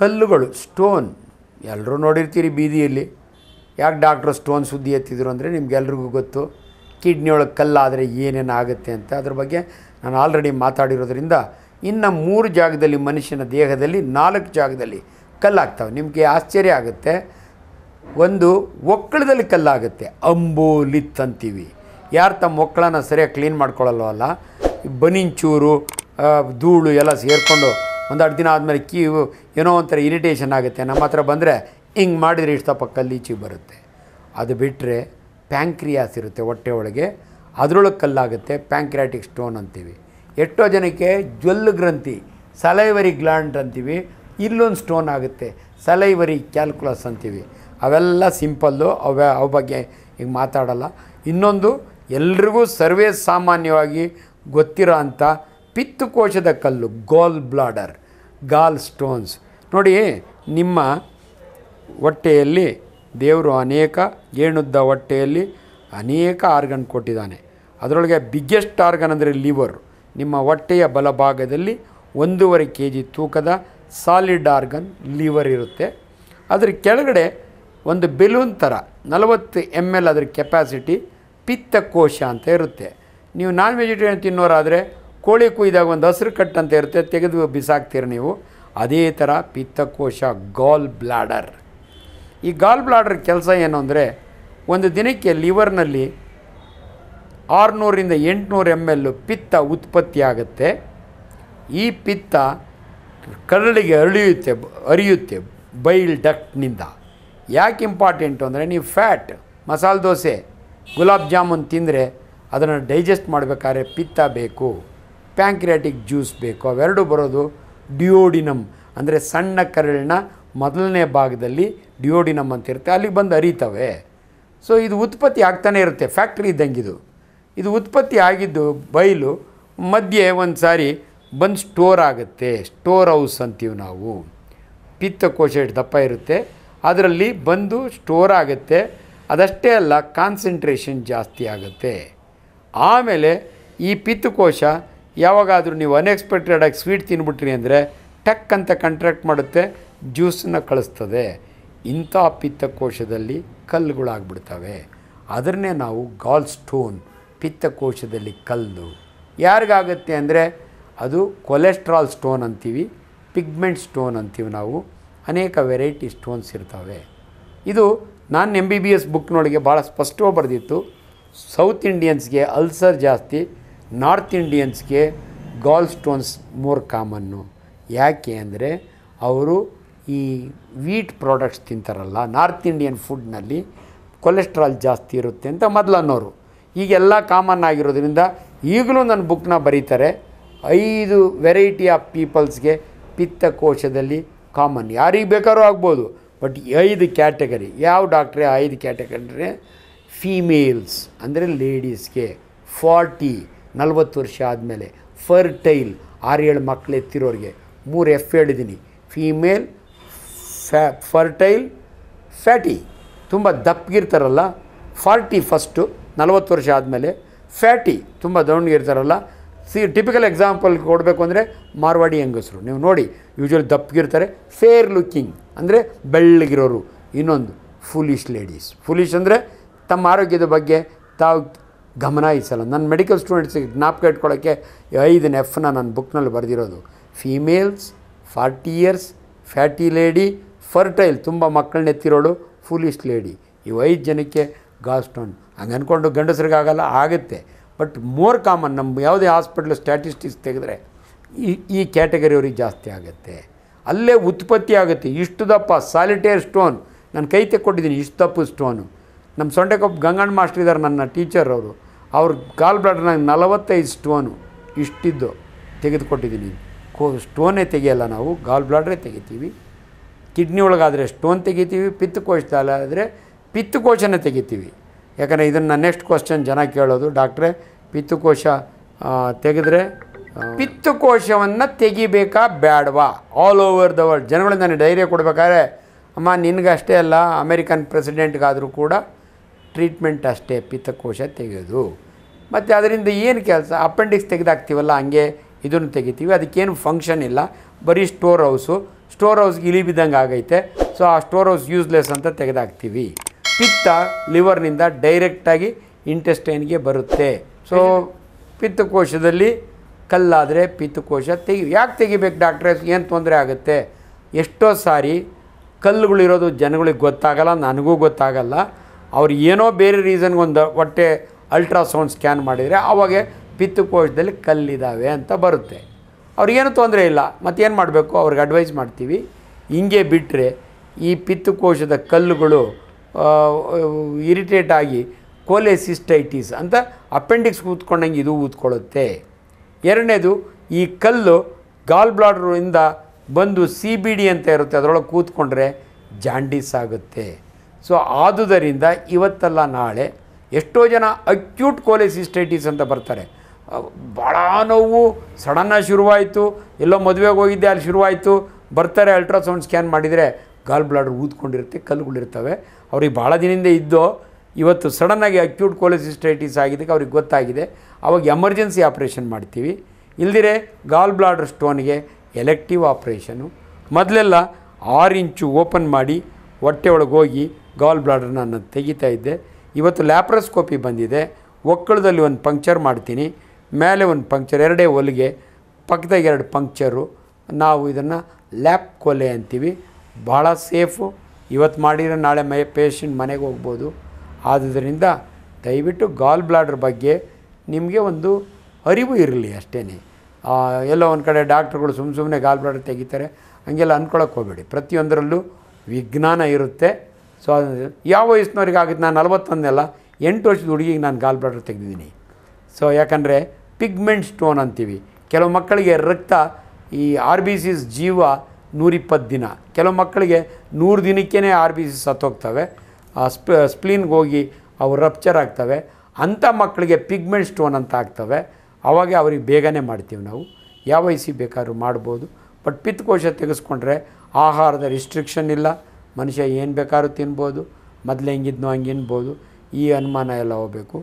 ಕಲ್ಲುಗಳು ಸ್ಟೋನ್ ಎಲ್ಲರೂ ನೋಡಿರ್ತೀರಿ ಬೀದಿಯಲ್ಲಿ ಯಾಕೆ ಡಾಕ್ಟ್ರು ಸ್ಟೋನ್ ಸುದ್ದಿ ಎತ್ತಿದ್ರು ಅಂದರೆ ನಿಮ್ಗೆಲ್ರಿಗೂ ಗೊತ್ತು ಕಿಡ್ನಿಯೊಳಗೆ ಕಲ್ಲಾದರೆ ಏನೇನು ಆಗುತ್ತೆ ಅಂತ ಅದ್ರ ಬಗ್ಗೆ ನಾನು ಆಲ್ರೆಡಿ ಮಾತಾಡಿರೋದ್ರಿಂದ ಇನ್ನು ಮೂರು ಜಾಗದಲ್ಲಿ ಮನುಷ್ಯನ ದೇಹದಲ್ಲಿ ನಾಲ್ಕು ಜಾಗದಲ್ಲಿ ಕಲ್ಲಾಗ್ತಾವೆ ನಿಮಗೆ ಆಶ್ಚರ್ಯ ಆಗುತ್ತೆ ಒಂದು ಒಕ್ಕಳದಲ್ಲಿ ಕಲ್ಲಾಗುತ್ತೆ ಅಂಬೋಲಿತ್ ಅಂತೀವಿ ಯಾರು ತಮ್ಮ ಒಕ್ಕಳನ ಸರಿಯಾಗಿ ಕ್ಲೀನ್ ಮಾಡ್ಕೊಳ್ಳಲ್ವಲ್ಲ ಬನಿಂಚೂರು ಧೂಳು ಎಲ್ಲ ಸೇರಿಕೊಂಡು ಒಂದೆರಡು ದಿನ ಆದಮೇಲೆ ಕೀವು ಏನೋ ಒಂಥರ ಇರಿಟೇಷನ್ ಆಗುತ್ತೆ ನಮ್ಮ ಹತ್ರ ಬಂದರೆ ಹಿಂಗೆ ಮಾಡಿದರೆ ಇಷ್ಟು ಈಚಿ ಬರುತ್ತೆ ಅದು ಬಿಟ್ಟರೆ ಪ್ಯಾಂಕ್ರಿಯಾಸ್ ಇರುತ್ತೆ ಹೊಟ್ಟೆ ಒಳಗೆ ಅದರೊಳಗೆ ಕಲ್ಲಾಗುತ್ತೆ ಪ್ಯಾಂಕ್ರಿಯಾಟಿಕ್ ಸ್ಟೋನ್ ಅಂತೀವಿ ಎಷ್ಟೋ ಜನಕ್ಕೆ ಜ್ವಲ್ಲು ಗ್ರಂಥಿ ಸಲೈವರಿ ಗ್ಲ್ಯಾಂಡ್ ಅಂತೀವಿ ಇಲ್ಲೊಂದು ಸ್ಟೋನ್ ಆಗುತ್ತೆ ಸಲೈವರಿ ಕ್ಯಾಲ್ಕುಲಸ್ ಅಂತೀವಿ ಅವೆಲ್ಲ ಸಿಂಪಲ್ಲು ಅವ ಅವ ಬಗ್ಗೆ ಈಗ ಮಾತಾಡಲ್ಲ ಇನ್ನೊಂದು ಎಲ್ರಿಗೂ ಸರ್ವೇ ಸಾಮಾನ್ಯವಾಗಿ ಗೊತ್ತಿರೋ ಅಂಥ ಪಿತ್ತುಕೋಶದ ಕಲ್ಲು ಗೋಲ್ ಬ್ಲಾಡರ್ ಗಾಲ್ ಸ್ಟೋನ್ಸ್ ನೋಡಿ ನಿಮ್ಮ ಹೊಟ್ಟೆಯಲ್ಲಿ ದೇವರು ಅನೇಕ ಏಣುದ್ದ ಹೊಟ್ಟೆಯಲ್ಲಿ ಅನೇಕ ಆರ್ಗನ್ ಕೊಟ್ಟಿದ್ದಾನೆ ಅದರೊಳಗೆ ಬಿಗ್ಗೆಸ್ಟ್ ಆರ್ಗನ್ ಅಂದರೆ ಲಿವರ್ ನಿಮ್ಮ ಹೊಟ್ಟೆಯ ಬಲಭಾಗದಲ್ಲಿ ಒಂದೂವರೆ ಕೆ ಜಿ ತೂಕದ ಸಾಲಿಡ್ ಆರ್ಗನ್ ಲಿವರ್ ಇರುತ್ತೆ ಅದರ ಕೆಳಗಡೆ ಒಂದು ಬೆಲೂನ್ ಥರ ನಲವತ್ತು ಎಮ್ ಎಲ್ ಅದರ ಕೆಪಾಸಿಟಿ ಪಿತ್ತಕೋಶ ಅಂತ ಇರುತ್ತೆ ನೀವು ನಾನ್ ವೆಜಿಟೇರಿಯನ್ ತಿನ್ನೋರಾದರೆ ಕೋಳಿ ಕುಯ್ದಾಗ ಒಂದು ಹಸಿರು ಅಂತ ಇರುತ್ತೆ ತೆಗೆದು ಬಿಸಾಕ್ತೀರಿ ನೀವು ಅದೇ ಥರ ಪಿತ್ತಕೋಶ ಗಾಲ್ ಬ್ಲಾಡರ್ ಈ ಗಾಲ್ ಬ್ಲಾಡರ್ ಕೆಲಸ ಏನು ಅಂದರೆ ಒಂದು ದಿನಕ್ಕೆ ಲಿವರ್ನಲ್ಲಿ ಆರುನೂರಿಂದ ಎಂಟುನೂರು ಎಮ್ ಎಲ್ ಪಿತ್ತ ಉತ್ಪತ್ತಿಯಾಗುತ್ತೆ ಈ ಪಿತ್ತ ಕರಳಿಗೆ ಅರಿಯುತ್ತೆ ಅರಿಯುತ್ತೆ ಬೈಲ್ ಡಕ್ಟ್ನಿಂದ ಯಾಕೆ ಇಂಪಾರ್ಟೆಂಟು ಅಂದರೆ ನೀವು ಫ್ಯಾಟ್ ಮಸಾಲೆ ದೋಸೆ ಗುಲಾಬ್ ಜಾಮೂನ್ ತಿಂದರೆ ಅದನ್ನು ಡೈಜೆಸ್ಟ್ ಮಾಡಬೇಕಾದ್ರೆ ಪಿತ್ತ ಬೇಕು ಪ್ಯಾಂಕ್ರಿಯಾಟಿಕ್ ಜ್ಯೂಸ್ ಬೇಕು ಅವೆರಡು ಬರೋದು ಡಿಯೋಡಿನಮ್ ಅಂದರೆ ಸಣ್ಣ ಕರಳಿನ ಮೊದಲನೇ ಭಾಗದಲ್ಲಿ ಡಿಯೋಡಿನಮ್ ಅಂತ ಇರುತ್ತೆ ಅಲ್ಲಿಗೆ ಬಂದು ಅರಿತವೆ ಸೊ ಇದು ಉತ್ಪತ್ತಿ ಆಗ್ತಾನೇ ಇರುತ್ತೆ ಫ್ಯಾಕ್ಟ್ರಿ ಇದ್ದಂಗೆ ಇದು ಉತ್ಪತ್ತಿ ಆಗಿದ್ದು ಬಯಲು ಮಧ್ಯೆ ಒಂದು ಸಾರಿ ಬಂದು ಸ್ಟೋರ್ ಆಗುತ್ತೆ ಸ್ಟೋರ್ ಹೌಸ್ ಅಂತೀವಿ ನಾವು ಪಿತ್ತಕೋಶ ದಪ್ಪ ಇರುತ್ತೆ ಅದರಲ್ಲಿ ಬಂದು ಸ್ಟೋರ್ ಆಗುತ್ತೆ ಅದಷ್ಟೇ ಅಲ್ಲ ಕಾನ್ಸಂಟ್ರೇಷನ್ ಜಾಸ್ತಿ ಆಗುತ್ತೆ ಆಮೇಲೆ ಈ ಪಿತ್ತಕೋಶ ಯಾವಾಗಾದರೂ ನೀವು ಅನ್ಎಕ್ಸ್ಪೆಕ್ಟೆಡಾಗಿ ಸ್ವೀಟ್ ತಿನ್ಬಿಟ್ರಿ ಅಂದರೆ ಟಕ್ ಅಂತ ಕಂಟ್ರಾಕ್ಟ್ ಮಾಡುತ್ತೆ ಜ್ಯೂಸನ್ನ ಕಳಿಸ್ತದೆ ಇಂಥ ಪಿತ್ತಕೋಶದಲ್ಲಿ ಕಲ್ಲುಗಳಾಗ್ಬಿಡ್ತವೆ ಅದರನ್ನೇ ನಾವು ಗಾಲ್ ಸ್ಟೋನ್ ಪಿತ್ತಕೋಶದಲ್ಲಿ ಕಲ್ಲು ಯಾರಿಗಾಗುತ್ತೆ ಅಂದರೆ ಅದು ಕೊಲೆಸ್ಟ್ರಾಲ್ ಸ್ಟೋನ್ ಅಂತೀವಿ ಪಿಗ್ಮೆಂಟ್ ಸ್ಟೋನ್ ಅಂತೀವಿ ನಾವು ಅನೇಕ ವೆರೈಟಿ ಸ್ಟೋನ್ಸ್ ಇರ್ತವೆ ಇದು ನಾನು ಎಮ್ ಬಿ ಬಿ ಎಸ್ ಬುಕ್ನೊಳಗೆ ಭಾಳ ಸ್ಪಷ್ಟವಾಗಿ ಬರೆದಿತ್ತು ಸೌತ್ ಇಂಡಿಯನ್ಸ್ಗೆ ಅಲ್ಸರ್ ಜಾಸ್ತಿ ನಾರ್ತ್ ಇಂಡಿಯನ್ಸ್ಗೆ ಗಾಲ್ ಸ್ಟೋನ್ಸ್ ಮೋರ್ ಕಾಮನ್ನು ಯಾಕೆ ಅಂದರೆ ಅವರು ಈ ವೀಟ್ ಪ್ರಾಡಕ್ಟ್ಸ್ ತಿಂತಾರಲ್ಲ ನಾರ್ತ್ ಇಂಡಿಯನ್ ಫುಡ್ನಲ್ಲಿ ಕೊಲೆಸ್ಟ್ರಾಲ್ ಜಾಸ್ತಿ ಇರುತ್ತೆ ಅಂತ ಮೊದಲು ಅನ್ನೋರು ಈಗೆಲ್ಲ ಕಾಮನ್ ಆಗಿರೋದ್ರಿಂದ ಈಗಲೂ ನನ್ನ ಬುಕ್ನ ಬರೀತಾರೆ ಐದು ವೆರೈಟಿ ಆಫ್ ಪೀಪಲ್ಸ್ಗೆ ಪಿತ್ತಕೋಶದಲ್ಲಿ ಕಾಮನ್ ಯಾರಿಗೆ ಬೇಕಾದ್ರೂ ಆಗ್ಬೋದು ಬಟ್ ಐದು ಕ್ಯಾಟಗರಿ ಯಾವ ಡಾಕ್ಟ್ರೆ ಐದು ಕ್ಯಾಟಗರಿ ಫೀಮೇಲ್ಸ್ ಅಂದರೆ ಲೇಡೀಸ್ಗೆ ಫಾರ್ಟಿ ನಲವತ್ತು ವರ್ಷ ಆದಮೇಲೆ ಫರ್ಟೈಲ್ ಆರೇಳು ಮಕ್ಕಳು ಎತ್ತಿರೋರಿಗೆ ಮೂರು ಎಫ್ ಹೇಳಿದ್ದೀನಿ ಫೀಮೇಲ್ ಫ್ಯಾ ಫರ್ಟೈಲ್ ಫ್ಯಾಟಿ ತುಂಬ ದಪ್ಪಗಿರ್ತಾರಲ್ಲ ಫಾರ್ಟಿ ಫಸ್ಟು ನಲವತ್ತು ವರ್ಷ ಆದಮೇಲೆ ಫ್ಯಾಟಿ ತುಂಬ ದೌಣ್ಗಿರ್ತಾರಲ್ಲ ಸಿ ಟಿಪಿಕಲ್ ಎಕ್ಸಾಂಪಲ್ ಕೊಡಬೇಕು ಅಂದರೆ ಮಾರ್ವಾಡಿ ಹೆಂಗಸರು ನೀವು ನೋಡಿ ಯೂಶ್ವಲಿ ದಪ್ಪಗಿರ್ತಾರೆ ಫೇರ್ ಲುಕ್ಕಿಂಗ್ ಅಂದರೆ ಬೆಳ್ಳಗಿರೋರು ಇನ್ನೊಂದು ಫುಲಿಶ್ ಲೇಡೀಸ್ ಫುಲಿಶ್ ಅಂದರೆ ತಮ್ಮ ಆರೋಗ್ಯದ ಬಗ್ಗೆ ತಾವು ಗಮನ ಈ ಸಲ ನನ್ನ ಮೆಡಿಕಲ್ ಸ್ಟೂಡೆಂಟ್ಸಿಗೆ ಜ್ಞಾಪಕ ಇಟ್ಕೊಳ್ಳೋಕ್ಕೆ ಐದನ ಎಫ್ನ ನನ್ನ ಬುಕ್ನಲ್ಲಿ ಬರೆದಿರೋದು females forty years fatty lady fertile ತುಂಬ ಮಕ್ಕಳನ್ನೆತ್ತಿರೋಳು ಎತ್ತಿರೋಳು ಲೇಡಿ ಇವು ಐದು ಜನಕ್ಕೆ ಗಾಸ್ಟೋನ್ ಹಂಗೆ ಅಂದ್ಕೊಂಡು ಗಂಡಸರಿಗಾಗಲ್ಲ ಆಗುತ್ತೆ ಬಟ್ ಮೋರ್ ಕಾಮನ್ ನಮ್ಮ ಯಾವುದೇ ಹಾಸ್ಪಿಟ್ಲ್ ಸ್ಟ್ಯಾಟಿಸ್ಟಿಕ್ಸ್ ತೆಗೆದ್ರೆ ಈ ಈ ಕ್ಯಾಟಗರಿಯವ್ರಿಗೆ ಜಾಸ್ತಿ ಆಗುತ್ತೆ ಅಲ್ಲೇ ಉತ್ಪತ್ತಿ ಆಗುತ್ತೆ ಇಷ್ಟು ದಪ್ಪ ಸಾಲಿಟೇರ್ ಸ್ಟೋನ್ ನಾನು ಕೈ ತೆಕ್ಕೊಟ್ಟಿದ್ದೀನಿ ಇಷ್ಟು ತಪ್ಪು ಸ್ಟೋನು ನಮ್ಮ ಸೊಂಡೆಕೊಪ್ಪ ಗಂಗಣ್ಣ ಮಾಸ್ಟರ್ ಇದ್ದಾರೆ ನನ್ನ ಟೀಚರ್ ಅವರು ಅವ್ರ ಗಾಲ್ ಬ್ಲಾಡರ್ನಾಗ ನಲವತ್ತೈದು ಸ್ಟೋನು ಇಷ್ಟಿದ್ದು ತೆಗೆದುಕೊಟ್ಟಿದ್ದೀನಿ ಕೋ ಸ್ಟೋನೇ ತೆಗೆಯಲ್ಲ ನಾವು ಗಾಲ್ ಬ್ಲಾಡ್ರೇ ತೆಗಿತೀವಿ ಕಿಡ್ನಿ ಒಳಗಾದರೆ ಸ್ಟೋನ್ ತೆಗಿತೀವಿ ಪಿತ್ತಕೋಶದಲ್ಲಾದರೆ ಪಿತ್ತಕೋಶನೇ ತೆಗಿತೀವಿ ಯಾಕಂದರೆ ಇದನ್ನು ನೆಕ್ಸ್ಟ್ ಕ್ವಶನ್ ಜನ ಕೇಳೋದು ಡಾಕ್ಟ್ರೆ ಪಿತ್ತಕೋಶ ತೆಗೆದ್ರೆ ಪಿತ್ತಕೋಶವನ್ನು ತೆಗಿಬೇಕಾ ಬೇಡವಾ ಆಲ್ ಓವರ್ ದ ವರ್ಲ್ಡ್ ಜನಗಳಿಗೆ ನಾನು ಡೈರಿಯ ಕೊಡಬೇಕಾದ್ರೆ ಅಮ್ಮ ನಿನಗಷ್ಟೇ ಅಲ್ಲ ಅಮೇರಿಕನ್ ಪ್ರೆಸಿಡೆಂಟ್ಗಾದರೂ ಕೂಡ ಟ್ರೀಟ್ಮೆಂಟ್ ಅಷ್ಟೇ ಪಿತ್ತಕೋಶ ತೆಗೆಯೋದು ಮತ್ತು ಅದರಿಂದ ಏನು ಕೆಲಸ ಅಪೆಂಡಿಕ್ಸ್ ತೆಗೆದಾಕ್ತೀವಲ್ಲ ಹಂಗೆ ಇದನ್ನು ತೆಗಿತೀವಿ ಅದಕ್ಕೇನು ಫಂಕ್ಷನ್ ಇಲ್ಲ ಬರೀ ಸ್ಟೋರ್ ಹೌಸು ಸ್ಟೋರ್ ಹೌಸ್ಗೆ ಇಲಿ ಬಿದ್ದಂಗೆ ಆಗೈತೆ ಸೊ ಆ ಸ್ಟೋರ್ ಹೌಸ್ ಯೂಸ್ಲೆಸ್ ಅಂತ ತೆಗೆದಾಕ್ತೀವಿ ಪಿತ್ತ ಲಿವರ್ನಿಂದ ಡೈರೆಕ್ಟಾಗಿ ಇಂಟೆಸ್ಟೈನ್ಗೆ ಬರುತ್ತೆ ಸೊ ಪಿತ್ತಕೋಶದಲ್ಲಿ ಕಲ್ಲಾದರೆ ಪಿತ್ತಕೋಶ ತೆಗಿ ಯಾಕೆ ತೆಗಿಬೇಕು ಡಾಕ್ಟ್ರೆ ಏನು ತೊಂದರೆ ಆಗುತ್ತೆ ಎಷ್ಟೋ ಸಾರಿ ಕಲ್ಲುಗಳಿರೋದು ಜನಗಳಿಗೆ ಗೊತ್ತಾಗಲ್ಲ ನನಗೂ ಗೊತ್ತಾಗಲ್ಲ ಅವ್ರು ಏನೋ ಬೇರೆ ರೀಸನ್ಗೊಂದು ಹೊಟ್ಟೆ ಅಲ್ಟ್ರಾಸೌಂಡ್ ಸ್ಕ್ಯಾನ್ ಮಾಡಿದರೆ ಅವಾಗೆ ಪಿತ್ತುಕೋಶದಲ್ಲಿ ಕಲ್ಲಿದ್ದಾವೆ ಅಂತ ಬರುತ್ತೆ ಅವ್ರಿಗೇನು ತೊಂದರೆ ಇಲ್ಲ ಮತ್ತೇನು ಮಾಡಬೇಕು ಅವ್ರಿಗೆ ಅಡ್ವೈಸ್ ಮಾಡ್ತೀವಿ ಹಿಂಗೆ ಬಿಟ್ಟರೆ ಈ ಪಿತ್ತುಕೋಶದ ಕಲ್ಲುಗಳು ಇರಿಟೇಟ್ ಆಗಿ ಕೋಲೆಸಿಸ್ಟೈಟಿಸ್ ಅಂತ ಅಪೆಂಡಿಕ್ಸ್ ಕೂತ್ಕೊಂಡಂಗೆ ಇದು ಊದ್ಕೊಳ್ಳುತ್ತೆ ಎರಡನೇದು ಈ ಕಲ್ಲು ಗಾಲ್ ಬ್ಲಾಡ್ರಿಂದ ಬಂದು ಸಿ ಬಿ ಡಿ ಅಂತ ಇರುತ್ತೆ ಅದರೊಳಗೆ ಕೂತ್ಕೊಂಡ್ರೆ ಜಾಂಡೀಸ್ ಆಗುತ್ತೆ ಸೊ ಆದುದರಿಂದ ಇವತ್ತಲ್ಲ ನಾಳೆ ಎಷ್ಟೋ ಜನ ಅಕ್ಯೂಟ್ ಕೋಲೆಸಿಸ್ಟೈಟಿಸ್ ಅಂತ ಬರ್ತಾರೆ ಭಾಳ ನೋವು ಸಡನ್ನಾಗಿ ಶುರುವಾಯಿತು ಎಲ್ಲೋ ಮದುವೆಗೆ ಹೋಗಿದ್ದೆ ಅಲ್ಲಿ ಶುರುವಾಯಿತು ಬರ್ತಾರೆ ಅಲ್ಟ್ರಾಸೌಂಡ್ ಸ್ಕ್ಯಾನ್ ಮಾಡಿದರೆ ಗಾಲ್ ಬ್ಲಾಡರ್ ಊದ್ಕೊಂಡಿರುತ್ತೆ ಕಲ್ಲುಗಳಿರ್ತವೆ ಅವ್ರಿಗೆ ಭಾಳ ದಿನದಿಂದ ಇದ್ದೋ ಇವತ್ತು ಸಡನ್ನಾಗಿ ಅಕ್ಯೂಟ್ ಕೋಲೆಸಿಸ್ಟೈಟಿಸ್ ಆಗಿದ್ದಕ್ಕೆ ಅವ್ರಿಗೆ ಗೊತ್ತಾಗಿದೆ ಅವಾಗ ಎಮರ್ಜೆನ್ಸಿ ಆಪ್ರೇಷನ್ ಮಾಡ್ತೀವಿ ಇಲ್ದಿರೆ ಗಾಲ್ ಬ್ಲಾಡ್ರ್ ಸ್ಟೋನ್ಗೆ ಎಲೆಕ್ಟಿವ್ ಆಪ್ರೇಷನು ಮೊದಲೆಲ್ಲ ಆರು ಇಂಚು ಓಪನ್ ಮಾಡಿ ಹೊಟ್ಟೆ ಒಳಗೆ ಹೋಗಿ ಗಾಲ್ ಬ್ಲಾಡರ್ನ ನಾನು ತೆಗಿತಾ ಇದ್ದೆ ಇವತ್ತು ಲ್ಯಾಪ್ರೋಸ್ಕೋಪಿ ಬಂದಿದೆ ಒಕ್ಕಳದಲ್ಲಿ ಒಂದು ಪಂಕ್ಚರ್ ಮಾಡ್ತೀನಿ ಮೇಲೆ ಒಂದು ಪಂಕ್ಚರ್ ಎರಡೇ ಹೊಲಿಗೆ ಪಕ್ಕದಾಗ ಎರಡು ಪಂಕ್ಚರು ನಾವು ಇದನ್ನು ಲ್ಯಾಪ್ ಕೊಲೆ ಅಂತೀವಿ ಭಾಳ ಸೇಫು ಇವತ್ತು ಮಾಡಿರೋ ನಾಳೆ ಮೈ ಪೇಷಂಟ್ ಮನೆಗೆ ಹೋಗ್ಬೋದು ಆದುದರಿಂದ ದಯವಿಟ್ಟು ಗಾಲ್ ಬ್ಲಾಡ್ರ್ ಬಗ್ಗೆ ನಿಮಗೆ ಒಂದು ಅರಿವು ಇರಲಿ ಅಷ್ಟೇ ಎಲ್ಲ ಒಂದು ಕಡೆ ಡಾಕ್ಟ್ರುಗಳು ಸುಮ್ಮ ಸುಮ್ಮನೆ ಗಾಲ್ ಬ್ಲಾಡರ್ ತೆಗಿತಾರೆ ಹಂಗೆಲ್ಲ ಅಂದ್ಕೊಳಕ್ಕೆ ಹೋಗಬೇಡಿ ಪ್ರತಿಯೊಂದರಲ್ಲೂ ವಿಜ್ಞಾನ ಇರುತ್ತೆ ಸೊ ಯಾವ ವಯಸ್ಸಿನವ್ರಿಗೆ ಆಗುತ್ತೆ ನಾನು ನಲವತ್ತೊಂದೆಲ್ಲ ಎಂಟು ವರ್ಷದ ಹುಡುಗಿಗೆ ನಾನು ಗಾಲ್ ಬ್ಲಾಡರ್ ತೆಗೆದಿದ್ದೀನಿ ಸೊ ಯಾಕಂದರೆ ಪಿಗ್ಮೆಂಟ್ ಸ್ಟೋನ್ ಅಂತೀವಿ ಕೆಲವು ಮಕ್ಕಳಿಗೆ ರಕ್ತ ಈ ಆರ್ ಬಿ ಸಿಸ್ ಜೀವ ನೂರಿಪ್ಪತ್ತು ದಿನ ಕೆಲವು ಮಕ್ಕಳಿಗೆ ನೂರು ದಿನಕ್ಕೇ ಆರ್ ಬಿ ಸಿ ಸತ್ತೋಗ್ತವೆ ಸ್ಪ್ ಸ್ಪ್ಲೀನ್ಗೆ ಹೋಗಿ ಅವು ರಪ್ಚರ್ ಆಗ್ತವೆ ಅಂಥ ಮಕ್ಕಳಿಗೆ ಪಿಗ್ಮೆಂಟ್ ಸ್ಟೋನ್ ಅಂತ ಆಗ್ತವೆ ಆವಾಗ ಅವ್ರಿಗೆ ಬೇಗನೆ ಮಾಡ್ತೀವಿ ನಾವು ಯಾವ ವಯಸ್ಸಿಗೆ ಬೇಕಾದ್ರೂ ಮಾಡ್ಬೋದು ಬಟ್ ಪಿತ್ತಕೋಶ ತೆಗೆಸ್ಕೊಂಡ್ರೆ ಆಹಾರದ ರಿಸ್ಟ್ರಿಕ್ಷನ್ ಇಲ್ಲ ಮನುಷ್ಯ ಏನು ಬೇಕಾದ್ರೂ ತಿನ್ಬೋದು ಮೊದಲು ಹೆಂಗಿದ್ನೋ ಹಂಗೆ ಇನ್ಬೋದು ಈ ಅನುಮಾನ ಎಲ್ಲ ಹೋಗಬೇಕು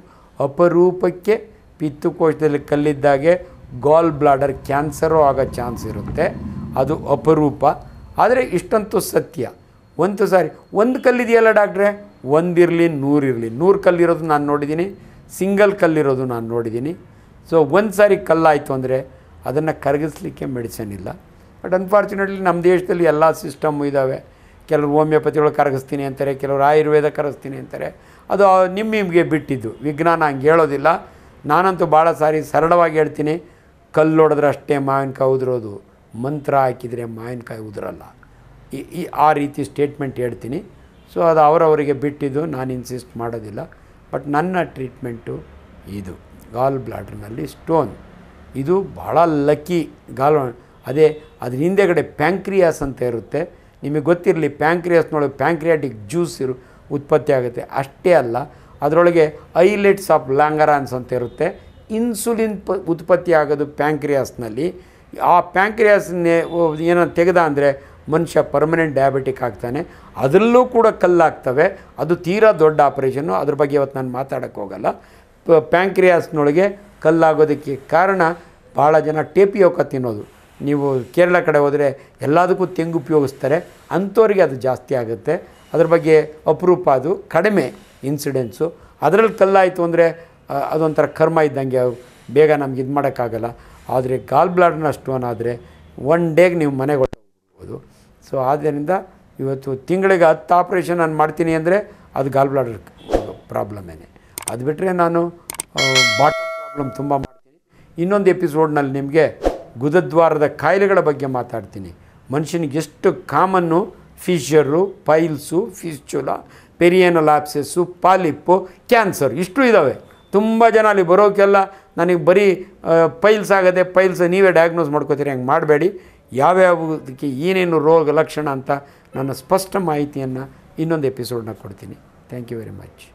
ಅಪರೂಪಕ್ಕೆ ಪಿತ್ತಕೋಶದಲ್ಲಿ ಕಲ್ಲಿದ್ದಾಗೆ ಗಾಲ್ ಬ್ಲಾಡರ್ ಕ್ಯಾನ್ಸರು ಆಗೋ ಚಾನ್ಸ್ ಇರುತ್ತೆ ಅದು ಅಪರೂಪ ಆದರೆ ಇಷ್ಟಂತೂ ಸತ್ಯ ಒಂದು ಸಾರಿ ಒಂದು ಕಲ್ಲಿದೆಯಲ್ಲ ಡಾಕ್ಟ್ರೆ ಒಂದಿರಲಿ ನೂರಿರಲಿ ನೂರು ಕಲ್ಲಿರೋದು ನಾನು ನೋಡಿದ್ದೀನಿ ಸಿಂಗಲ್ ಕಲ್ಲಿರೋದು ನಾನು ನೋಡಿದ್ದೀನಿ ಸೊ ಒಂದು ಸಾರಿ ಕಲ್ಲಾಯಿತು ಅಂದರೆ ಅದನ್ನು ಕರಗಿಸ್ಲಿಕ್ಕೆ ಮೆಡಿಸನ್ ಇಲ್ಲ ಬಟ್ ಅನ್ಫಾರ್ಚುನೇಟ್ಲಿ ನಮ್ಮ ದೇಶದಲ್ಲಿ ಎಲ್ಲ ಸಿಸ್ಟಮ್ ಇದ್ದಾವೆ ಕೆಲವರು ಹೋಮಿಯೋಪತಿಗಳು ಕರಗಿಸ್ತೀನಿ ಅಂತಾರೆ ಕೆಲವರು ಆಯುರ್ವೇದ ಕರಗಿಸ್ತೀನಿ ಅಂತಾರೆ ಅದು ನಿಮ್ಮ ನಿಮಗೆ ಬಿಟ್ಟಿದ್ದು ವಿಜ್ಞಾನ ಹಂಗೆ ಹೇಳೋದಿಲ್ಲ ನಾನಂತೂ ಭಾಳ ಸಾರಿ ಸರಳವಾಗಿ ಹೇಳ್ತೀನಿ ಕಲ್ಲೊಡೆದ್ರೆ ಅಷ್ಟೇ ಮಾವಿನಕಾಯಿ ಉದುರೋದು ಮಂತ್ರ ಹಾಕಿದರೆ ಮಾವಿನಕಾಯಿ ಉದುರಲ್ಲ ಈ ಆ ರೀತಿ ಸ್ಟೇಟ್ಮೆಂಟ್ ಹೇಳ್ತೀನಿ ಸೊ ಅದು ಅವರವರಿಗೆ ಬಿಟ್ಟಿದ್ದು ನಾನು ಇನ್ಸಿಸ್ಟ್ ಮಾಡೋದಿಲ್ಲ ಬಟ್ ನನ್ನ ಟ್ರೀಟ್ಮೆಂಟು ಇದು ಗಾಲ್ ಬ್ಲಾಡ್ರ್ನಲ್ಲಿ ಸ್ಟೋನ್ ಇದು ಭಾಳ ಲಕ್ಕಿ ಗಾಲ್ ಅದೇ ಅದ್ರ ಹಿಂದೆಗಡೆ ಪ್ಯಾಂಕ್ರಿಯಾಸ್ ಅಂತ ಇರುತ್ತೆ ನಿಮಗೆ ಗೊತ್ತಿರಲಿ ಪ್ಯಾಂಕ್ರಿಯಾಸ್ನೊಳಗೆ ಪ್ಯಾಂಕ್ರಿಯಾಟಿಕ್ ಜ್ಯೂಸ್ ಇರು ಉತ್ಪತ್ತಿ ಆಗುತ್ತೆ ಅಷ್ಟೇ ಅಲ್ಲ ಅದರೊಳಗೆ ಐಲೆಟ್ಸ್ ಆಫ್ ಲ್ಯಾಂಗರಾನ್ಸ್ ಅಂತ ಇರುತ್ತೆ ಇನ್ಸುಲಿನ್ ಪ ಉತ್ಪತ್ತಿ ಆಗೋದು ಪ್ಯಾಂಕ್ರಿಯಾಸ್ನಲ್ಲಿ ಆ ಪ್ಯಾಂಕ್ರಿಯಾಸನ್ನೇ ಏನೋ ತೆಗೆದ ಅಂದರೆ ಮನುಷ್ಯ ಪರ್ಮನೆಂಟ್ ಡಯಾಬಿಟಿಕ್ ಆಗ್ತಾನೆ ಅದರಲ್ಲೂ ಕೂಡ ಕಲ್ಲಾಗ್ತವೆ ಅದು ತೀರಾ ದೊಡ್ಡ ಆಪರೇಷನ್ನು ಅದ್ರ ಬಗ್ಗೆ ಇವತ್ತು ನಾನು ಮಾತಾಡೋಕ್ಕೆ ಹೋಗಲ್ಲ ಪ್ಯಾಂಕ್ರಿಯಾಸ್ನೊಳಗೆ ಕಲ್ಲಾಗೋದಕ್ಕೆ ಕಾರಣ ಭಾಳ ಜನ ಟೇಪಿಯೋಕ ತಿನ್ನೋದು ನೀವು ಕೇರಳ ಕಡೆ ಹೋದರೆ ಎಲ್ಲದಕ್ಕೂ ತೆಂಗು ಉಪಯೋಗಿಸ್ತಾರೆ ಅಂಥವ್ರಿಗೆ ಅದು ಜಾಸ್ತಿ ಆಗುತ್ತೆ ಅದ್ರ ಬಗ್ಗೆ ಅಪರೂಪ ಅದು ಕಡಿಮೆ ಇನ್ಸಿಡೆನ್ಸು ಅದರಲ್ಲಿ ಕಲ್ಲಾಯಿತು ಅಂದರೆ ಅದೊಂಥರ ಕರ್ಮ ಇದ್ದಂಗೆ ಬೇಗ ನಮ್ಗೆ ಇದು ಮಾಡೋಕ್ಕಾಗಲ್ಲ ಆದರೆ ಗಾಲ್ ಸ್ಟೋನ್ ಆದರೆ ಒನ್ ಡೇಗೆ ನೀವು ಮನೆಗೆ ಸೊ ಆದ್ದರಿಂದ ಇವತ್ತು ತಿಂಗಳಿಗೆ ಹತ್ತು ಆಪ್ರೇಷನ್ ನಾನು ಮಾಡ್ತೀನಿ ಅಂದರೆ ಅದು ಗಾಲ್ ಬ್ಲಾಡರ್ ಪ್ರಾಬ್ಲಮೇನೆ ಅದು ಬಿಟ್ಟರೆ ನಾನು ಬಾಟಮ್ ಪ್ರಾಬ್ಲಮ್ ತುಂಬ ಮಾಡ್ತೀನಿ ಇನ್ನೊಂದು ಎಪಿಸೋಡ್ನಲ್ಲಿ ನಿಮಗೆ ಗುದದ್ವಾರದ ಕಾಯಿಲೆಗಳ ಬಗ್ಗೆ ಮಾತಾಡ್ತೀನಿ ಮನುಷ್ಯನಿಗೆ ಎಷ್ಟು common fissure piles fistula perianal polyp cancer ಇಷ್ಟು ಇದ್ದಾವೆ ತುಂಬ ಜನ ಅಲ್ಲಿ ಬರೋಕ್ಕೆಲ್ಲ ನನಗೆ ಬರೀ ಪೈಲ್ಸ್ ಆಗದೆ ಪೈಲ್ಸ್ ನೀವೇ ಡಯಾಗ್ನೋಸ್ ಮಾಡ್ಕೋತೀರಿ ಹಂಗೆ ಮಾಡಬೇಡಿ ಯಾವ್ಯಾವುದಕ್ಕೆ ಏನೇನು ರೋಗ ಲಕ್ಷಣ ಅಂತ ನನ್ನ ಸ್ಪಷ್ಟ ಮಾಹಿತಿಯನ್ನು ಇನ್ನೊಂದು ಎಪಿಸೋಡ್ನ ಕೊಡ್ತೀನಿ ಥ್ಯಾಂಕ್ ಯು ವೆರಿ ಮಚ್